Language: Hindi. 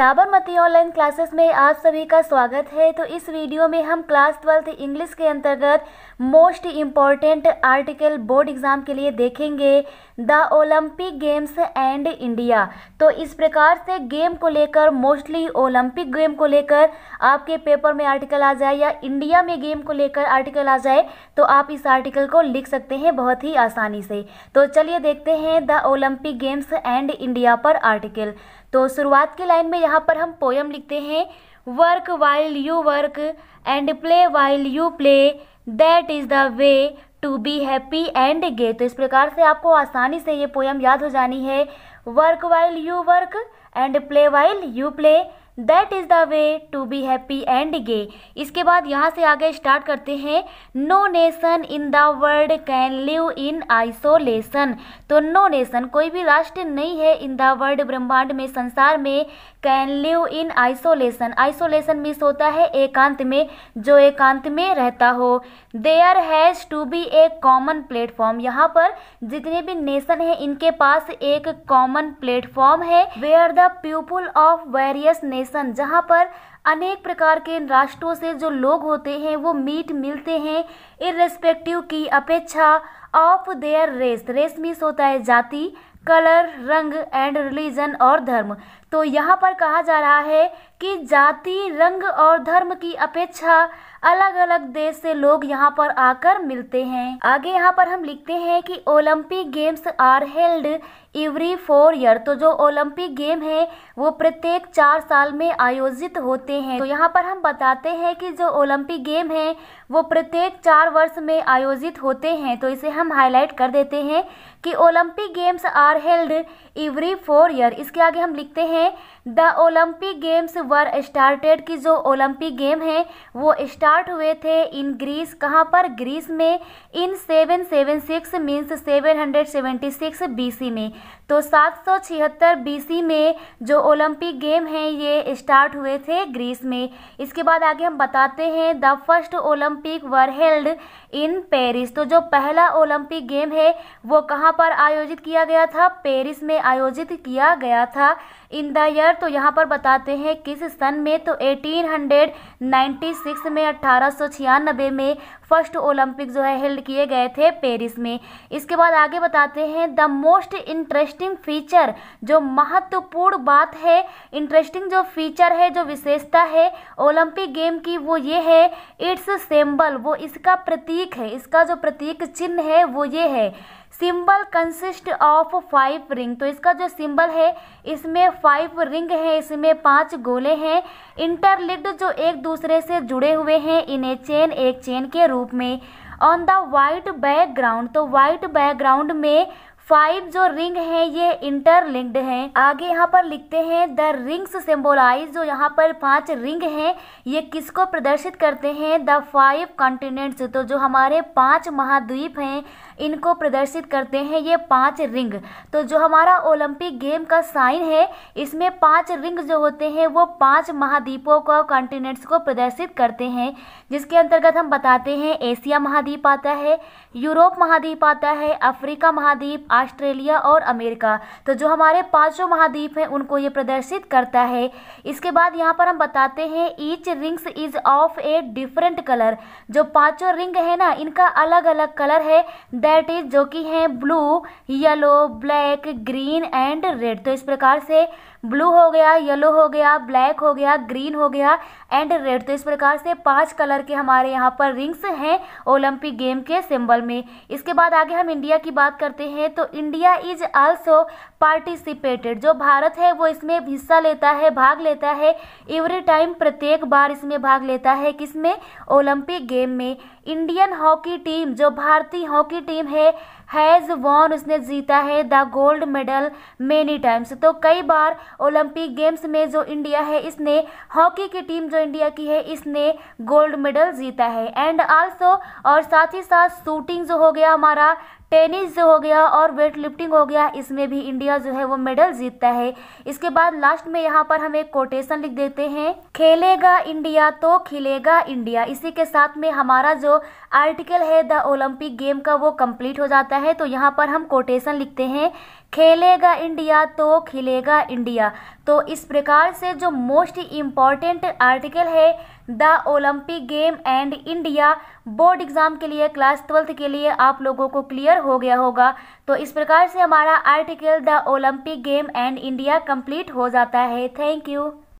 साबरमती ऑनलाइन क्लासेस में आप सभी का स्वागत है तो इस वीडियो में हम क्लास ट्वेल्थ इंग्लिश के अंतर्गत most important article board exam के लिए देखेंगे the Olympic games and India तो इस प्रकार से गेम को लेकर मोस्टली ओलंपिक गेम को लेकर आपके पेपर में आर्टिकल आ जाए या इंडिया में गेम को लेकर आर्टिकल आ जाए तो आप इस आर्टिकल को लिख सकते हैं बहुत ही आसानी से तो चलिए देखते हैं the Olympic games and India पर आर्टिकल तो शुरुआत की लाइन में यहाँ पर हम पोयम लिखते हैं work while you work and play while you play that is the way to be happy and gay तो इस प्रकार से आपको आसानी से ये पोयम याद हो जानी है work while you work and play while you play that is the way to be happy and gay इसके बाद यहाँ से आगे स्टार्ट करते हैं no nation in the world can live in isolation तो नो नेशन कोई भी राष्ट्र नहीं है इन द वर्ल्ड ब्रह्मांड में संसार में can live in isolation isolation means होता है एकांत में जो एकांत में रहता हो there has to be a common platform यहाँ पर जितने भी नेशन हैं इनके पास एक कॉमन प्लेटफॉर्म है where the people of various nation organization जहाँ पर अनेक प्रकार के राष्ट्रों से जो लोग होते हैं वो मीट मिलते हैं इरेस्पेक्टिव की अपेक्षा of their race race means होता है जाति कलर रंग एंड रिलीजन और धर्म तो यहाँ पर कहा जा रहा है कि जाति रंग और धर्म की अपेक्षा अलग अलग देश से लोग यहाँ पर आकर मिलते हैं आगे यहाँ पर हम लिखते हैं कि Olympic games are held every four year तो जो ओलंपिक गेम है वो प्रत्येक चार साल में आयोजित होते हैं तो यहाँ पर हम बताते हैं कि जो ओलंपिक गेम है वो प्रत्येक चार वर्ष में आयोजित होते हैं तो इसे हम हाईलाइट कर देते हैं कि Olympic games are are held every four year इसके आगे हम लिखते हैं the Olympic games were started की जो ओलंपिक गेम है वो स्टार्ट हुए थे इन ग्रीस कहाँ पर ग्रीस में in seven seven six means seven hundred seventy six B में तो सात सौ छिहत्तर बी में जो ओलंपिक गेम है ये स्टार्ट हुए थे ग्रीस में इसके बाद आगे हम बताते हैं the first Olympic were held in Paris तो जो पहला ओलंपिक गेम है वो कहाँ पर आयोजित किया गया था पेरिस में आयोजित किया गया था इन द ईयर तो यहाँ पर बताते हैं किस सन में तो 1896 में अट्ठारह में फर्स्ट ओलंपिक जो है हेल्ड किए गए थे पेरिस में इसके बाद आगे बताते हैं द मोस्ट इंटरेस्टिंग फीचर जो महत्वपूर्ण बात है इंटरेस्टिंग जो फीचर है जो विशेषता है ओलंपिक गेम की वो ये है इट्स सिंबल वो इसका प्रतीक है इसका जो प्रतीक चिन्ह है वो ये है symbol consist of five ring तो इसका जो सिंबल है इसमें फाइव रिंग है इसमें पांच गोले हैं इंटरलिड जो एक दूसरे से जुड़े हुए हैं इन्हें चेन एक चेन के रूप में ऑन द वाइट बैकग्राउंड तो वाइट बैकग्राउंड में फाइव जो रिंग है ये इंटरलिंक्ड है आगे यहाँ पर लिखते हैं द रिंग्स सिम्बोलाइज जो यहाँ पर पांच रिंग हैं ये किसको प्रदर्शित करते हैं द फाइव कॉन्टिनेंट्स तो जो हमारे पांच महाद्वीप हैं इनको प्रदर्शित करते हैं ये पांच रिंग तो जो हमारा ओलंपिक गेम का साइन है इसमें पांच रिंग जो होते हैं वो पांच महाद्वीपों को कॉन्टिनेंट्स को प्रदर्शित करते हैं जिसके अंतर्गत हम बताते हैं एशिया महाद्वीप आता है यूरोप महाद्वीप आता है अफ्रीका महाद्वीप ऑस्ट्रेलिया और अमेरिका तो जो हमारे पाँचों महाद्वीप हैं उनको ये प्रदर्शित करता है इसके बाद यहाँ पर हम बताते हैं each rings is of a different colour जो पाँचों रिंग है ना इनका अलग अलग कलर है दैट इज जो कि हैं blue yellow black green and red तो इस प्रकार से ब्लू हो गया येलो हो गया ब्लैक हो गया ग्रीन हो गया एंड रेड तो इस प्रकार से पांच कलर के हमारे यहाँ पर रिंग्स हैं ओलंपिक गेम के सिंबल में इसके बाद आगे हम इंडिया की बात करते हैं तो इंडिया इज आल्सो पार्टिसिपेटेड जो भारत है वो इसमें हिस्सा लेता है भाग लेता है एवरी टाइम प्रत्येक बार इसमें भाग लेता है किसमें ओलंपिक गेम में इंडियन हॉकी टीम जो भारतीय हॉकी टीम है हैज़ वॉन उसने जीता है the gold medal many times तो कई बार ओलंपिक गेम्स में जो इंडिया है इसने हॉकी की टीम जो इंडिया की है इसने गोल्ड मेडल जीता है एंड आल्सो और साथ ही साथ शूटिंग जो हो गया हमारा टेनिस जो हो गया और वेट लिफ्टिंग हो गया इसमें भी इंडिया जो है वो मेडल जीतता है इसके बाद लास्ट में यहाँ पर हम एक कोटेशन लिख देते हैं खेलेगा इंडिया तो खिलेगा इंडिया इसी के साथ में हमारा जो आर्टिकल है द ओलंपिक गेम का वो कंप्लीट हो जाता है है तो यहाँ पर हम कोटेशन लिखते हैं खेलेगा इंडिया तो खिलेगा इंडिया तो इस प्रकार से जो मोस्ट इम्पॉर्टेंट आर्टिकल है the Olympic game and India board exam के लिए क्लास ट्वेल्थ के लिए आप लोगों को क्लियर हो गया होगा तो इस प्रकार से हमारा article the Olympic game and India complete हो जाता है थैंक यू